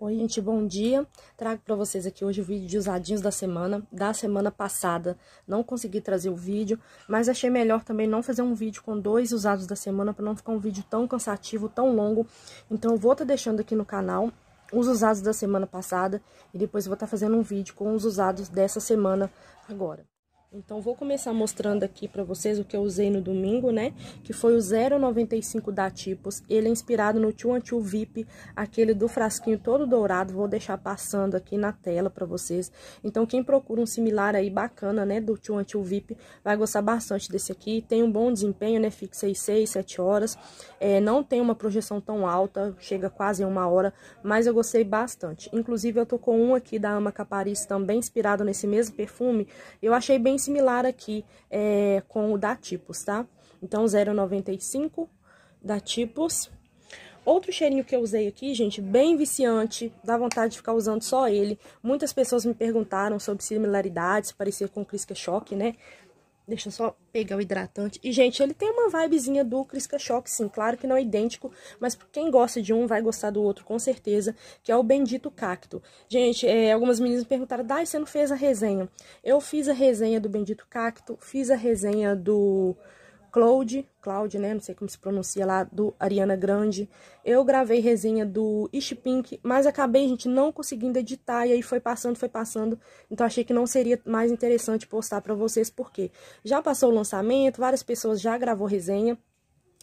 Oi, gente, bom dia. Trago para vocês aqui hoje o vídeo de usadinhos da semana, da semana passada. Não consegui trazer o vídeo, mas achei melhor também não fazer um vídeo com dois usados da semana, para não ficar um vídeo tão cansativo, tão longo. Então, eu vou estar tá deixando aqui no canal os usados da semana passada e depois vou estar tá fazendo um vídeo com os usados dessa semana agora. Então, vou começar mostrando aqui para vocês o que eu usei no domingo, né? Que foi o 0,95 da Tipos. Ele é inspirado no Tio Antio VIP, aquele do frasquinho todo dourado. Vou deixar passando aqui na tela para vocês. Então, quem procura um similar aí bacana, né? Do Tio Antio VIP, vai gostar bastante desse aqui. Tem um bom desempenho, né? Fica 6, 6, 7 horas. É, não tem uma projeção tão alta, chega quase a uma hora, mas eu gostei bastante. Inclusive, eu tô com um aqui da Ama Caparis, também inspirado nesse mesmo perfume. Eu achei bem similar aqui é, com o da Tipos, tá? Então, 0,95 da Tipos. Outro cheirinho que eu usei aqui, gente, bem viciante, dá vontade de ficar usando só ele. Muitas pessoas me perguntaram sobre similaridades, parecia com Crisca Choque, né? Deixa eu só pegar o hidratante. E, gente, ele tem uma vibezinha do Crisca Choque, sim. Claro que não é idêntico, mas quem gosta de um vai gostar do outro, com certeza, que é o Bendito Cacto. Gente, é, algumas meninas me perguntaram, Dai, você não fez a resenha? Eu fiz a resenha do Bendito Cacto, fiz a resenha do Cloud, Cloud, né? Não sei como se pronuncia lá, do Ariana Grande. Eu gravei resenha do Ish Pink, mas acabei, gente, não conseguindo editar. E aí foi passando, foi passando. Então achei que não seria mais interessante postar para vocês, porque já passou o lançamento, várias pessoas já gravou resenha.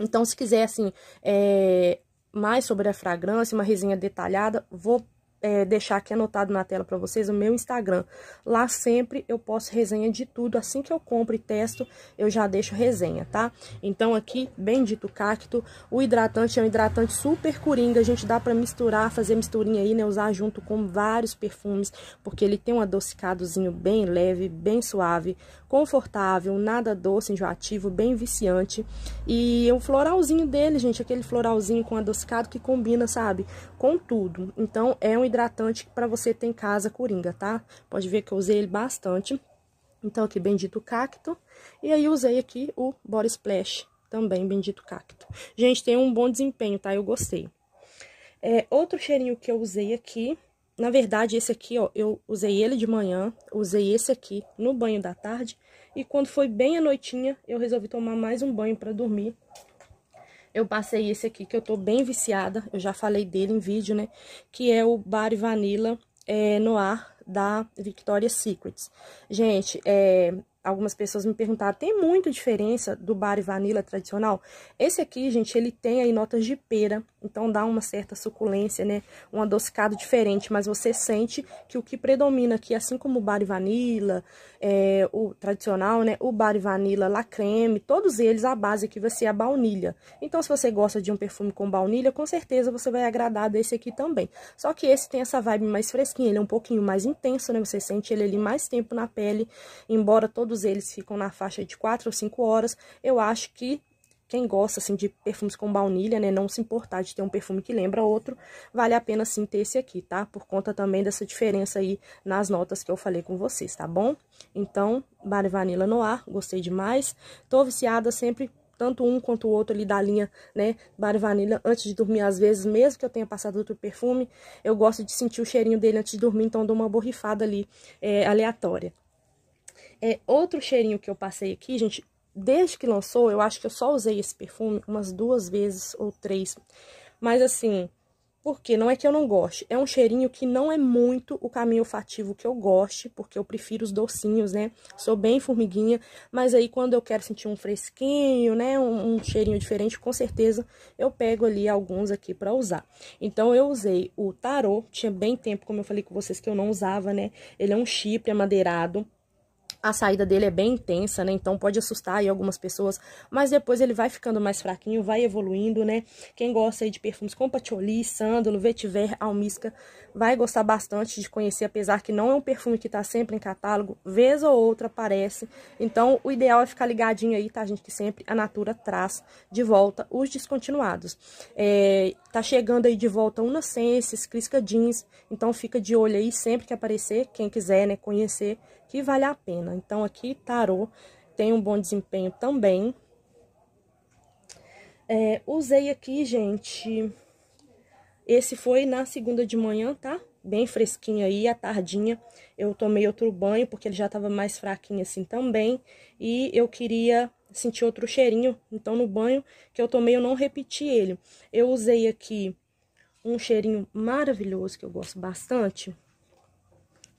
Então, se quiser, assim, é, mais sobre a fragrância, uma resenha detalhada, vou é, deixar aqui anotado na tela para vocês o meu Instagram. Lá sempre eu posto resenha de tudo. Assim que eu compro e testo, eu já deixo resenha, tá? Então aqui, bendito cacto. O hidratante é um hidratante super coringa. A gente dá para misturar, fazer misturinha aí, né? Usar junto com vários perfumes, porque ele tem um adocicadozinho bem leve, bem suave, confortável, nada doce, enjoativo, bem viciante. E o é floralzinho dele, gente, aquele floralzinho com adocicado que combina, sabe? Com tudo. Então é um hidratante para você ter em casa coringa, tá? Pode ver que eu usei ele bastante. Então, aqui, bendito cacto. E aí, usei aqui o Body Splash, também, bendito cacto. Gente, tem um bom desempenho, tá? Eu gostei. É, outro cheirinho que eu usei aqui, na verdade, esse aqui, ó, eu usei ele de manhã, usei esse aqui no banho da tarde. E quando foi bem à noitinha, eu resolvi tomar mais um banho para dormir eu passei esse aqui que eu tô bem viciada, eu já falei dele em vídeo, né? Que é o Body Vanilla é, Noir da Victoria's Secrets. Gente, é, algumas pessoas me perguntaram, tem muita diferença do Body Vanilla tradicional? Esse aqui, gente, ele tem aí notas de pera, então dá uma certa suculência, né? Um adocicado diferente, mas você sente que o que predomina aqui, assim como o Bari Vanilla, é, o tradicional, né? O Bari Vanilla, La Creme, todos eles, a base aqui vai ser a baunilha. Então se você gosta de um perfume com baunilha, com certeza você vai agradar desse aqui também. Só que esse tem essa vibe mais fresquinha, ele é um pouquinho mais intenso, né? Você sente ele ali mais tempo na pele, embora todos eles ficam na faixa de 4 ou 5 horas, eu acho que quem gosta assim de perfumes com baunilha, né, não se importar de ter um perfume que lembra outro, vale a pena sim ter esse aqui, tá? Por conta também dessa diferença aí nas notas que eu falei com vocês, tá bom? Então, Bari Vanilla no ar, gostei demais. Tô viciada sempre tanto um quanto o outro ali da linha, né, Bari Vanilla, antes de dormir, às vezes, mesmo que eu tenha passado outro perfume, eu gosto de sentir o cheirinho dele antes de dormir, então dou uma borrifada ali, é, aleatória. É, outro cheirinho que eu passei aqui, gente, desde que lançou, eu acho que eu só usei esse perfume umas duas vezes ou três. Mas assim, porque não é que eu não goste, é um cheirinho que não é muito o caminho olfativo que eu goste, porque eu prefiro os docinhos, né? Sou bem formiguinha, mas aí quando eu quero sentir um fresquinho, né, um, um cheirinho diferente, com certeza eu pego ali alguns aqui para usar. Então eu usei o tarô, tinha bem tempo, como eu falei com vocês que eu não usava, né? Ele é um chip amadeirado a saída dele é bem intensa, né? Então pode assustar aí algumas pessoas, mas depois ele vai ficando mais fraquinho, vai evoluindo, né? Quem gosta aí de perfumes como patchouli, sândalo, vetiver, almisca, vai gostar bastante de conhecer, apesar que não é um perfume que tá sempre em catálogo, vez ou outra aparece. Então o ideal é ficar ligadinho aí, tá gente, que sempre a Natura traz de volta os descontinuados. É, tá chegando aí de volta o Nascenses, Crisca Jeans, então fica de olho aí sempre que aparecer, quem quiser, né, conhecer, que vale a pena. Então, aqui, tarô tem um bom desempenho também. É, usei aqui, gente, esse foi na segunda de manhã, tá? Bem fresquinho aí, à tardinha eu tomei outro banho, porque ele já tava mais fraquinho assim também. E eu queria sentir outro cheirinho, então no banho que eu tomei eu não repeti ele. Eu usei aqui um cheirinho maravilhoso que eu gosto bastante,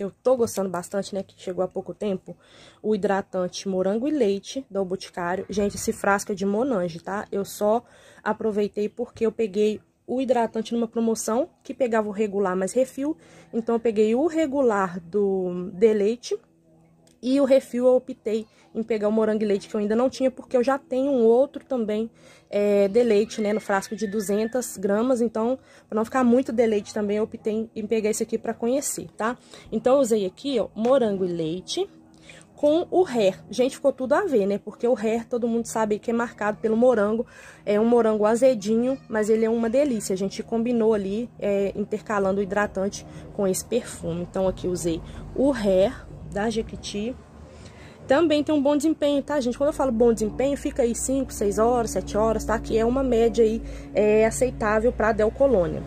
que eu tô gostando bastante, né? Que chegou há pouco tempo. O hidratante morango e leite do Boticário. Gente, esse frasco é de Monange, tá? Eu só aproveitei porque eu peguei o hidratante numa promoção que pegava o regular mais refil. Então, eu peguei o regular do de leite e o refil eu optei em pegar o morango e leite que eu ainda não tinha, porque eu já tenho um outro também é, de leite, né? No frasco de 200 gramas, então, pra não ficar muito de leite também, eu optei em pegar esse aqui pra conhecer, tá? Então, eu usei aqui, ó, morango e leite com o ré. Gente, ficou tudo a ver, né? Porque o ré todo mundo sabe que é marcado pelo morango. É um morango azedinho, mas ele é uma delícia. A gente combinou ali, é, intercalando o hidratante com esse perfume. Então, aqui usei o hair da Jequiti. Também tem um bom desempenho, tá, gente? Quando eu falo bom desempenho, fica aí 5, 6 horas, 7 horas, tá? Que é uma média aí é, aceitável para a Del Colônia.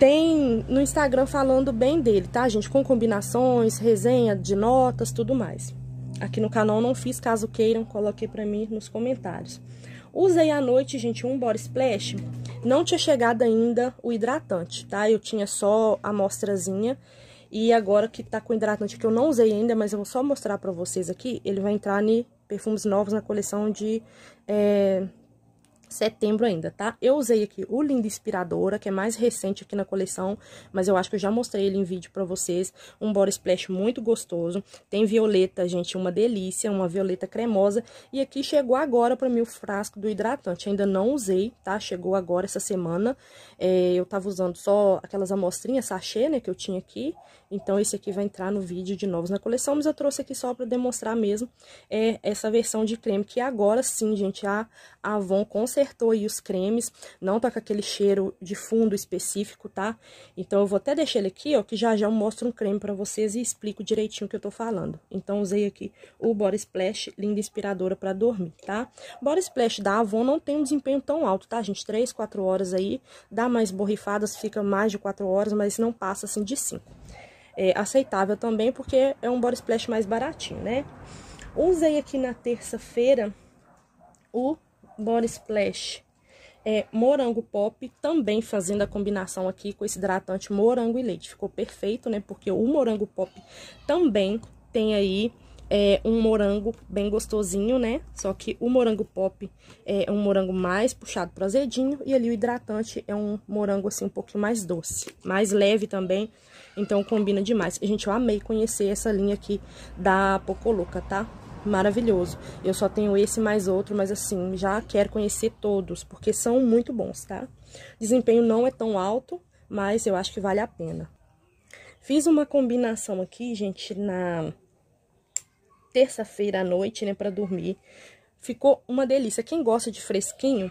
Tem no Instagram falando bem dele, tá, gente? Com combinações, resenha de notas, tudo mais. Aqui no canal não fiz, caso queiram, coloquei para mim nos comentários. Usei à noite, gente, um Body Splash. Não tinha chegado ainda o hidratante, tá? Eu tinha só a amostrazinha. E agora que tá com hidratante que eu não usei ainda, mas eu vou só mostrar pra vocês aqui. Ele vai entrar em perfumes novos na coleção de é, setembro ainda, tá? Eu usei aqui o Linda Inspiradora, que é mais recente aqui na coleção, mas eu acho que eu já mostrei ele em vídeo pra vocês. Um body splash muito gostoso. Tem violeta, gente, uma delícia, uma violeta cremosa. E aqui chegou agora pra mim o frasco do hidratante. Ainda não usei, tá? Chegou agora essa semana. É, eu tava usando só aquelas amostrinhas sachê, né, que eu tinha aqui. Então, esse aqui vai entrar no vídeo de novos na coleção, mas eu trouxe aqui só pra demonstrar mesmo é, essa versão de creme, que agora sim, gente, a Avon com acertou aí os cremes, não tá com aquele cheiro de fundo específico, tá? Então, eu vou até deixar ele aqui, ó, que já já eu mostro um creme pra vocês e explico direitinho o que eu tô falando. Então, usei aqui o Body Splash, linda inspiradora pra dormir, tá? Body Splash da Avon não tem um desempenho tão alto, tá, gente? 3, 4 horas aí, dá mais borrifadas, fica mais de 4 horas, mas não passa, assim, de 5. É aceitável também, porque é um Body Splash mais baratinho, né? Usei aqui na terça-feira o Body Splash é, morango pop, também fazendo a combinação aqui com esse hidratante morango e leite. Ficou perfeito, né? Porque o morango pop também tem aí é, um morango bem gostosinho, né? Só que o morango pop é um morango mais puxado para azedinho e ali o hidratante é um morango assim um pouquinho mais doce, mais leve também. Então combina demais. Gente, eu amei conhecer essa linha aqui da Pocoluca, tá? maravilhoso. Eu só tenho esse mais outro, mas assim, já quero conhecer todos, porque são muito bons, tá? Desempenho não é tão alto, mas eu acho que vale a pena. Fiz uma combinação aqui, gente, na terça-feira à noite, né, pra dormir. Ficou uma delícia. Quem gosta de fresquinho,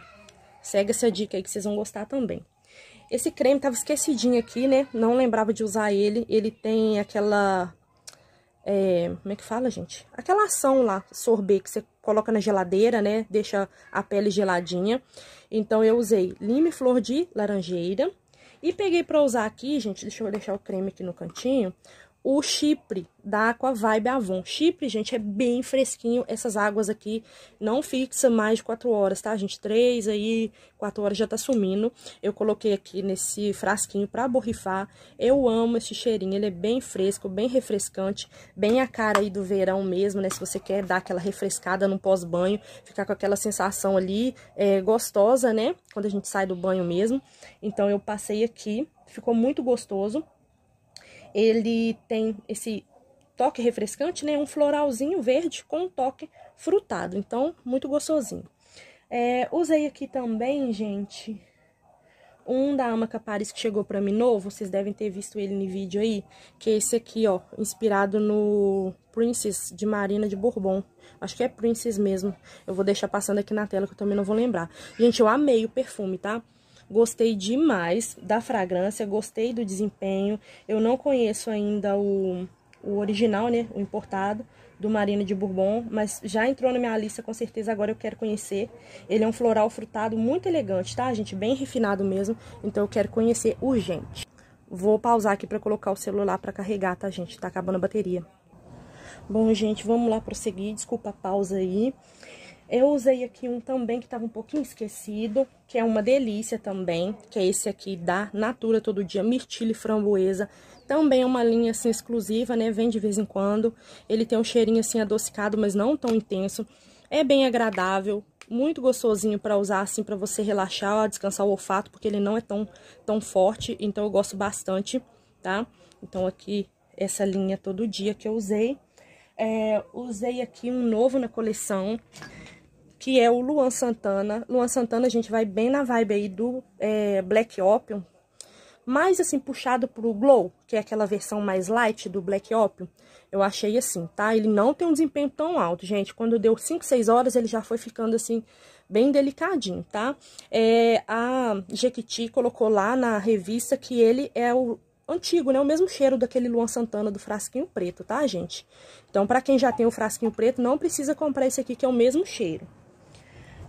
segue essa dica aí que vocês vão gostar também. Esse creme tava esquecidinho aqui, né? Não lembrava de usar ele. Ele tem aquela é, como é que fala, gente? Aquela ação lá, sorber que você coloca na geladeira, né? Deixa a pele geladinha. Então, eu usei lime flor de laranjeira. E peguei pra usar aqui, gente, deixa eu deixar o creme aqui no cantinho o Chipre, da Aqua Vibe Avon. Chipre, gente, é bem fresquinho. Essas águas aqui não fixa mais de 4 horas, tá, gente? 3 aí, 4 horas já tá sumindo. Eu coloquei aqui nesse frasquinho pra borrifar. Eu amo esse cheirinho, ele é bem fresco, bem refrescante. Bem a cara aí do verão mesmo, né? Se você quer dar aquela refrescada no pós-banho, ficar com aquela sensação ali é, gostosa, né? Quando a gente sai do banho mesmo. Então, eu passei aqui, ficou muito gostoso. Ele tem esse toque refrescante, né? Um floralzinho verde com um toque frutado. Então, muito gostosinho. É, usei aqui também, gente, um da Ama Caparis que chegou pra mim novo. Vocês devem ter visto ele no vídeo aí. Que é esse aqui, ó, inspirado no Princess de Marina de Bourbon. Acho que é Princess mesmo. Eu vou deixar passando aqui na tela que eu também não vou lembrar. Gente, eu amei o perfume, tá? Gostei demais da fragrância, gostei do desempenho. Eu não conheço ainda o, o original, né? O importado do Marina de Bourbon, mas já entrou na minha lista, com certeza agora eu quero conhecer. Ele é um floral frutado muito elegante, tá, gente? Bem refinado mesmo, então eu quero conhecer urgente. Vou pausar aqui para colocar o celular para carregar, tá, gente? Tá acabando a bateria. Bom, gente, vamos lá prosseguir, desculpa a pausa aí. Eu usei aqui um também que estava um pouquinho esquecido, que é uma delícia também, que é esse aqui da Natura Todo Dia, mirtilo e framboesa. Também é uma linha, assim, exclusiva, né? Vem de vez em quando. Ele tem um cheirinho, assim, adocicado, mas não tão intenso. É bem agradável, muito gostosinho para usar, assim, para você relaxar, descansar o olfato, porque ele não é tão, tão forte, então eu gosto bastante, tá? Então aqui, essa linha Todo Dia que eu usei. É, usei aqui um novo na coleção, que é o Luan Santana. Luan Santana, a gente vai bem na vibe aí do é, Black Opium, mais assim puxado pro Glow, que é aquela versão mais light do Black Opium, eu achei assim, tá? Ele não tem um desempenho tão alto, gente. Quando deu 5, 6 horas, ele já foi ficando assim bem delicadinho, tá? É, a Jequiti colocou lá na revista que ele é o antigo, né? O mesmo cheiro daquele Luan Santana do frasquinho preto, tá, gente? Então, para quem já tem o frasquinho preto, não precisa comprar esse aqui que é o mesmo cheiro.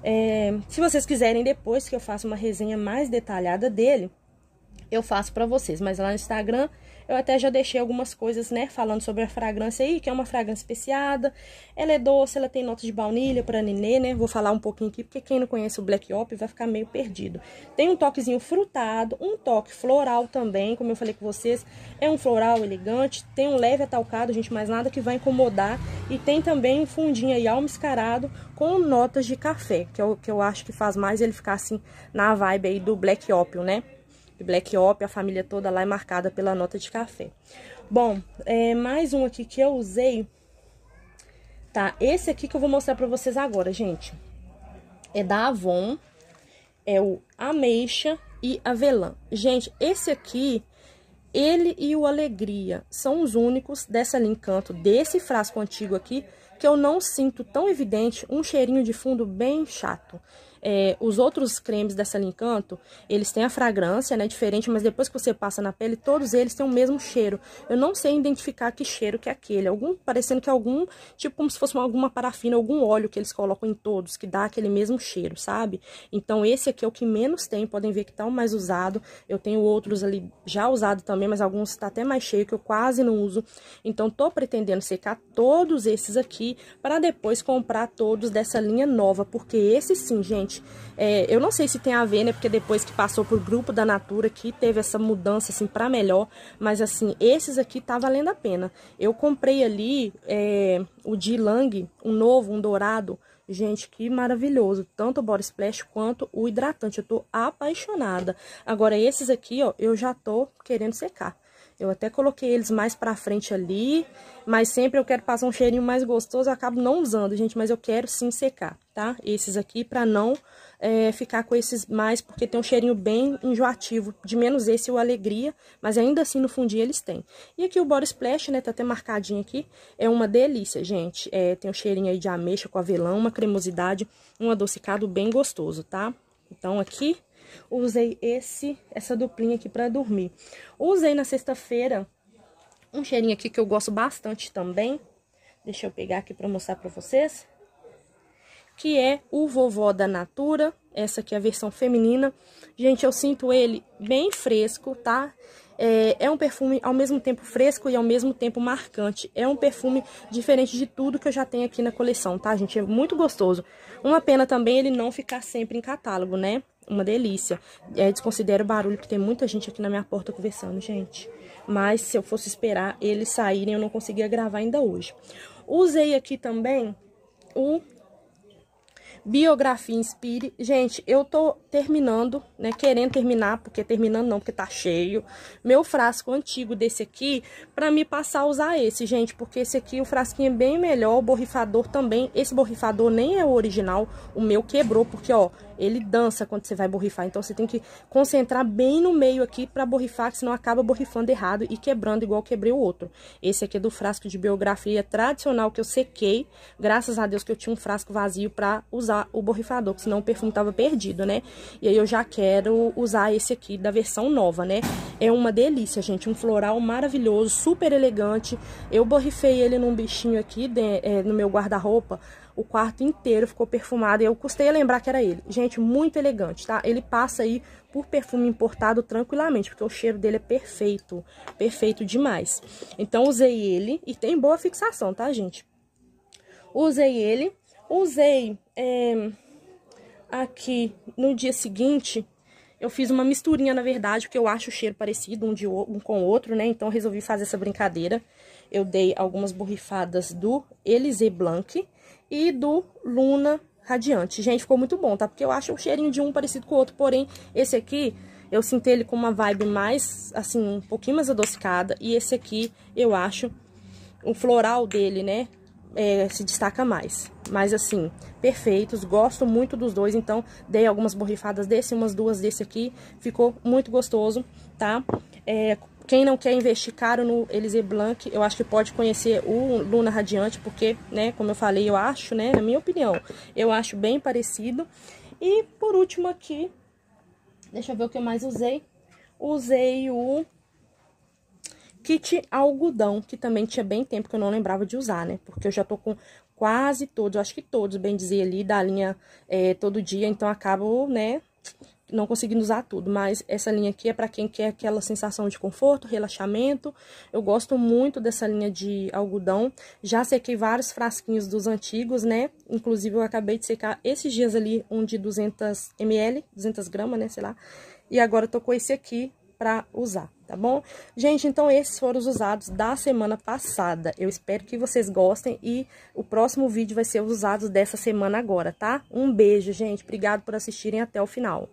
É, se vocês quiserem, depois que eu faço uma resenha mais detalhada dele, eu faço para vocês. Mas lá no Instagram eu até já deixei algumas coisas, né, falando sobre a fragrância aí, que é uma fragrância especiada. Ela é doce, ela tem notas de baunilha para nenê, né? Vou falar um pouquinho aqui, porque quem não conhece o Black Op vai ficar meio perdido. Tem um toquezinho frutado, um toque floral também, como eu falei com vocês. É um floral elegante, tem um leve atalcado, gente, mais nada que vai incomodar. E tem também um fundinho aí almiscarado com notas de café, que é o que eu acho que faz mais ele ficar assim na vibe aí do Black Opio, né? Black Op, a família toda lá é marcada pela nota de café. Bom, é, mais um aqui que eu usei, tá? Esse aqui que eu vou mostrar pra vocês agora, gente. É da Avon, é o Ameixa e Avelã. Gente, esse aqui, ele e o Alegria são os únicos dessa linha Encanto, desse frasco antigo aqui, que eu não sinto tão evidente um cheirinho de fundo bem chato. É, os outros cremes dessa Lincanto, eles têm a fragrância, né, diferente, mas depois que você passa na pele, todos eles têm o mesmo cheiro. Eu não sei identificar que cheiro que é aquele, algum parecendo que algum, tipo como se fosse uma, alguma parafina, algum óleo que eles colocam em todos, que dá aquele mesmo cheiro, sabe? Então esse aqui é o que menos tem, podem ver que tá o mais usado. Eu tenho outros ali já usado também, mas alguns tá até mais cheio que eu quase não uso. Então tô pretendendo secar todos esses aqui para depois comprar todos dessa linha nova, porque esse sim, gente, gente. É, eu não sei se tem a ver, né? Porque depois que passou por grupo da Natura que teve essa mudança, assim, para melhor. Mas, assim, esses aqui tá valendo a pena. Eu comprei ali é, o de Lang, um novo, um dourado. Gente, que maravilhoso. Tanto o Body Splash quanto o hidratante. Eu tô apaixonada. Agora, esses aqui, ó, eu já tô querendo secar. Eu até coloquei eles mais pra frente ali, mas sempre eu quero passar um cheirinho mais gostoso, eu acabo não usando, gente, mas eu quero sim secar, tá? Esses aqui pra não é, ficar com esses mais, porque tem um cheirinho bem enjoativo, de menos esse o Alegria, mas ainda assim no fundir eles têm. E aqui o Body Splash, né, tá até marcadinho aqui, é uma delícia, gente. É, tem um cheirinho aí de ameixa com avelã, uma cremosidade, um adocicado bem gostoso, tá? Então aqui usei esse, essa duplinha aqui para dormir. Usei na sexta-feira um cheirinho aqui que eu gosto bastante também. Deixa eu pegar aqui para mostrar para vocês. Que é o Vovó da Natura. Essa aqui é a versão feminina. Gente, eu sinto ele bem fresco, tá? É, é, um perfume ao mesmo tempo fresco e ao mesmo tempo marcante. É um perfume diferente de tudo que eu já tenho aqui na coleção, tá, gente? É muito gostoso. Uma pena também ele não ficar sempre em catálogo, né? uma delícia. É, desconsidero o barulho, porque tem muita gente aqui na minha porta conversando, gente. Mas se eu fosse esperar eles saírem, eu não conseguia gravar ainda hoje. Usei aqui também o Biografia Inspire. Gente, eu tô terminando, né? Querendo terminar, porque terminando não, porque tá cheio. Meu frasco antigo desse aqui, pra me passar a usar esse, gente. Porque esse aqui, o frasquinho é bem melhor, o borrifador também. Esse borrifador nem é o original, o meu quebrou, porque, ó, ele dança quando você vai borrifar. Então, você tem que concentrar bem no meio aqui para borrifar, que senão acaba borrifando errado e quebrando, igual quebrei o outro. Esse aqui é do frasco de biografia tradicional que eu sequei. Graças a Deus que eu tinha um frasco vazio para usar o borrifador, porque senão o perfume tava perdido, né? E aí eu já quero usar esse aqui da versão nova, né? É uma delícia, gente. Um floral maravilhoso, super elegante. Eu borrifei ele num bichinho aqui de, é, no meu guarda-roupa o quarto inteiro ficou perfumado e eu custei a lembrar que era ele. Gente, muito elegante, tá? Ele passa aí por perfume importado tranquilamente, porque o cheiro dele é perfeito, perfeito demais. Então usei ele e tem boa fixação, tá, gente? Usei ele, usei é, aqui no dia seguinte... Eu fiz uma misturinha, na verdade, porque eu acho o cheiro parecido um, de, um com o outro, né? Então, resolvi fazer essa brincadeira. Eu dei algumas borrifadas do Elise Blanc e do Luna Radiante. Gente, ficou muito bom, tá? Porque eu acho o cheirinho de um parecido com o outro, porém, esse aqui... Eu sinto ele com uma vibe mais, assim, um pouquinho mais adocicada. E esse aqui, eu acho, o floral dele, né, é, se destaca mais. Mas, assim, perfeitos. Gosto muito dos dois, então dei algumas borrifadas desse, umas duas desse aqui. Ficou muito gostoso, tá? É, quem não quer investir caro no Elise Blanc, eu acho que pode conhecer o Luna Radiante, porque, né, como eu falei, eu acho, né, na minha opinião, eu acho bem parecido. E por último aqui, deixa eu ver o que eu mais usei. Usei o kit algodão, que também tinha bem tempo que eu não lembrava de usar, né? Porque eu já tô com quase todos, eu acho que todos, bem dizer ali, da linha é, todo dia, então acabo, né, não conseguindo usar tudo, mas essa linha aqui é para quem quer aquela sensação de conforto, relaxamento. Eu gosto muito dessa linha de algodão. Já sequei vários frasquinhos dos antigos, né? Inclusive eu acabei de secar esses dias ali um de 200 ml, 200 gramas, né, sei lá. E agora eu tô com esse aqui para usar, tá bom? Gente, então esses foram os usados da semana passada. Eu espero que vocês gostem e o próximo vídeo vai ser os usados dessa semana agora, tá? Um beijo, gente. Obrigado por assistirem até o final.